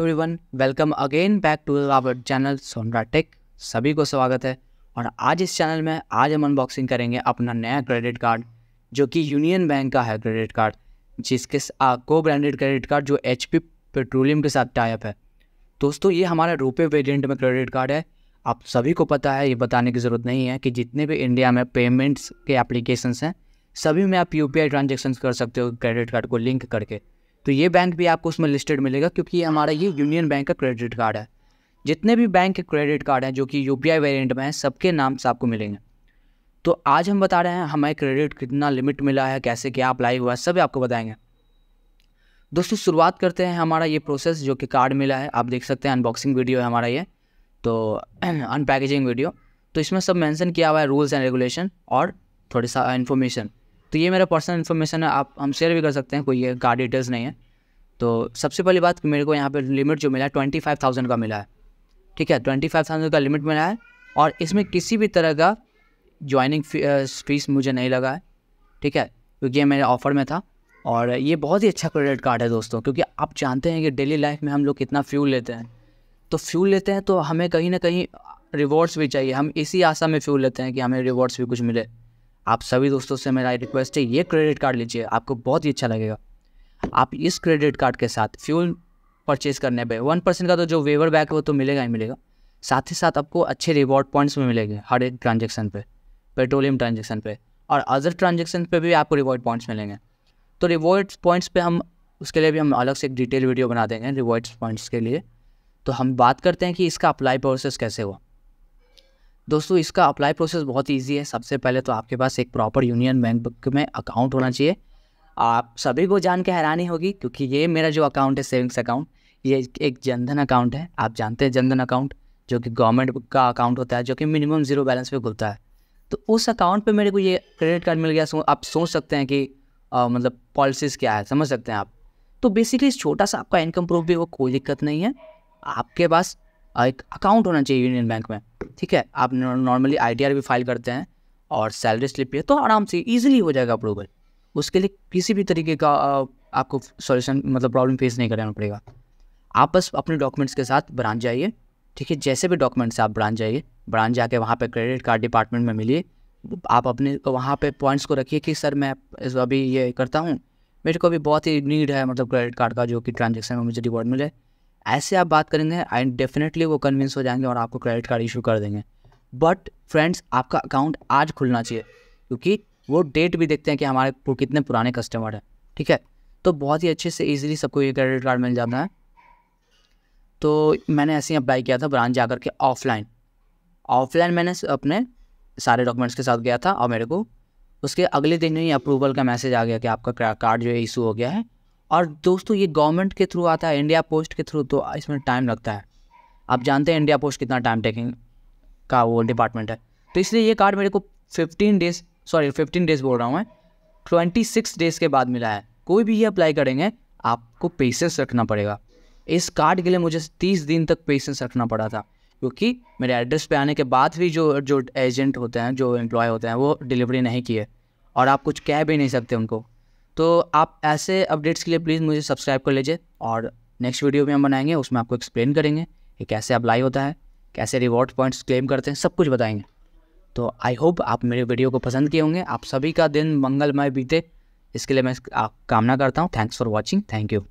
everyone welcome again back to our channel Sonra tech सभी को स्वागत है और आज इस चैनल में आज हम अनबॉक्सिंग करेंगे अपना नया क्रेडिट कार्ड जो कि यूनियन बैंक का है क्रेडिट कार्ड जिसके को ब्रांडेड क्रेडिट कार्ड जो एच पेट्रोलियम के साथ टाइप है दोस्तों ये हमारा रुपये वेरियंट में क्रेडिट कार्ड है आप सभी को पता है ये बताने की ज़रूरत नहीं है कि जितने भी इंडिया में पेमेंट्स के एप्लीकेशन हैं सभी में आप यू पी कर सकते हो क्रेडिट कार्ड को लिंक करके तो ये बैंक भी आपको उसमें लिस्टेड मिलेगा क्योंकि हमारा ये यूनियन बैंक का क्रेडिट कार्ड है जितने भी बैंक के क्रेडिट कार्ड हैं जो कि यू पी में हैं सबके नाम से आपको मिलेंगे तो आज हम बता रहे हैं हमारे क्रेडिट कितना लिमिट मिला है कैसे क्या अप्लाई हुआ है सब आपको बताएंगे दोस्तों शुरुआत करते हैं हमारा ये प्रोसेस जो कि कार्ड मिला है आप देख सकते हैं अनबॉक्सिंग वीडियो है हमारा ये तो अनपैकेजिंग वीडियो तो इसमें सब मेंशन किया हुआ है रूल्स एंड रेगुलेशन और थोड़ी सा इन्फॉर्मेशन तो ये मेरा पर्सनल इन्फॉर्मेशन है आप हम शेयर भी कर सकते हैं कोई ये गार्ड डिटेल्स नहीं है तो सबसे पहली बात मेरे को यहाँ पर लिमिट जो मिला है ट्वेंटी फाइव थाउजेंड का मिला है ठीक है ट्वेंटी फाइव थाउजेंड का लिमिट मिला है और इसमें किसी भी तरह का ज्वाइनिंग फीस मुझे नहीं लगा है ठीक है क्योंकि ये मेरे ऑफ़र में था और ये बहुत ही अच्छा क्रेडिट कार्ड है दोस्तों क्योंकि आप जानते हैं कि डेली लाइफ में हम लोग कितना फ्यूल लेते हैं तो फ्यूल लेते हैं तो हमें कहीं ना कहीं रिवॉर्ड्स भी चाहिए हम इसी आशा में फ्यूल लेते हैं कि हमें रिवॉर्ड्स भी कुछ मिले आप सभी दोस्तों से मेरा रिक्वेस्ट है ये क्रेडिट कार्ड लीजिए आपको बहुत ही अच्छा लगेगा आप इस क्रेडिट कार्ड के साथ फ्यूल परचेज करने पर वन परसेंट का तो जो वेवर बैक है वो तो मिलेगा ही मिलेगा साथ ही साथ आपको अच्छे रिवॉर्ड पॉइंट्स में मिलेंगे हर एक ट्रांजेक्शन पे पेट्रोलियम ट्रांजेक्शन पे और अदर ट्रांजेक्शन पे भी आपको रिवॉर्ड पॉइंट्स मिलेंगे तो रिवॉर्ड पॉइंट्स पे हम उसके लिए भी हम अलग से एक डिटेल वीडियो बना देंगे रिवॉर्ड पॉइंट्स के लिए तो हम बात करते हैं कि इसका अप्लाई प्रोसेस कैसे हुआ दोस्तों इसका अप्लाई प्रोसेस बहुत ईजी है सबसे पहले तो आपके पास एक प्रॉपर यूनियन बैंक में अकाउंट होना चाहिए आप सभी को जान के हैरानी होगी क्योंकि ये मेरा जो अकाउंट है सेविंग्स अकाउंट ये एक जनधन अकाउंट है आप जानते हैं जनधन अकाउंट जो कि गवर्नमेंट का अकाउंट होता है जो कि मिनिमम ज़ीरो बैलेंस पे खुलता है तो उस अकाउंट पे मेरे को ये क्रेडिट कार्ड मिल गया सो, आप सोच सकते हैं कि आ, मतलब पॉलिसीज़ क्या है समझ सकते हैं आप तो बेसिकली छोटा सा आपका इनकम प्रूफ भी वो कोई दिक्कत नहीं है आपके पास एक अकाउंट होना चाहिए यूनियन बैंक में ठीक है आप नॉर्मली आई भी फाइल करते हैं और सैलरी स्लिप है तो आराम से ईजिली हो जाएगा अप्रूवल उसके लिए किसी भी तरीके का आपको सॉल्यूशन मतलब प्रॉब्लम फेस नहीं करना पड़ेगा आप बस अपने डॉक्यूमेंट्स के साथ ब्रांच जाइए ठीक है जैसे भी डॉक्यूमेंट्स आप ब्रांच जाइए ब्रांच जाके वहाँ पर क्रेडिट कार्ड डिपार्टमेंट में मिलिए आप अपने वहाँ पे पॉइंट्स को रखिए कि सर मैं अभी ये करता हूँ मेरे को अभी बहुत ही नीड है मतलब क्रेडिट कार्ड का जो कि ट्रांजेक्शन में मुझे रिवॉर्ड मिले ऐसे आप बात करेंगे एंड डेफिनेटली वो कन्विंस हो जाएंगे और आपको क्रेडिट कार्ड इशू कर देंगे बट फ्रेंड्स आपका अकाउंट आज खुलना चाहिए क्योंकि वो डेट भी देखते हैं कि हमारे कितने पुराने कस्टमर हैं ठीक है तो बहुत ही अच्छे से ईजिली सबको ये क्रेडिट कार्ड मिल जाता है तो मैंने ऐसे ही अप्लाई किया था ब्रांच जा करके ऑफलाइन ऑफलाइन मैंने अपने सारे डॉक्यूमेंट्स के साथ गया था और मेरे को उसके अगले दिन ही अप्रूवल का मैसेज आ गया कि आपका कार्ड जो है इशू हो गया है और दोस्तों ये गवर्नमेंट के थ्रू आता है इंडिया पोस्ट के थ्रू तो इसमें टाइम लगता है आप जानते हैं इंडिया पोस्ट कितना टाइम टेकिंग का वो डिपार्टमेंट है तो इसलिए ये कार्ड मेरे को fifteen days sorry fifteen days बोल रहा हूँ मैं ट्वेंटी सिक्स डेज़ के बाद मिला है कोई भी ये अप्लाई करेंगे आपको पेशेंस रखना पड़ेगा इस कार्ड के लिए मुझे तीस दिन तक पेशेंस रखना पड़ा था क्योंकि मेरे एड्रेस पे आने के बाद भी जो जो एजेंट होते हैं जो एम्प्लॉय होते हैं वो डिलीवरी नहीं किए और आप कुछ कह भी नहीं सकते उनको तो आप ऐसे अपडेट्स के लिए प्लीज़ मुझे सब्सक्राइब कर लीजिए और नेक्स्ट वीडियो भी हम बनाएंगे उसमें आपको एक्सप्लेन करेंगे कि कैसे अप्लाई होता है कैसे रिवॉर्ड पॉइंट्स क्लेम करते हैं सब कुछ बताएंगे तो आई होप आप मेरे वीडियो को पसंद किए होंगे आप सभी का दिन मंगलमय बीते इसके लिए मैं आप कामना करता हूँ thanks for watching thank you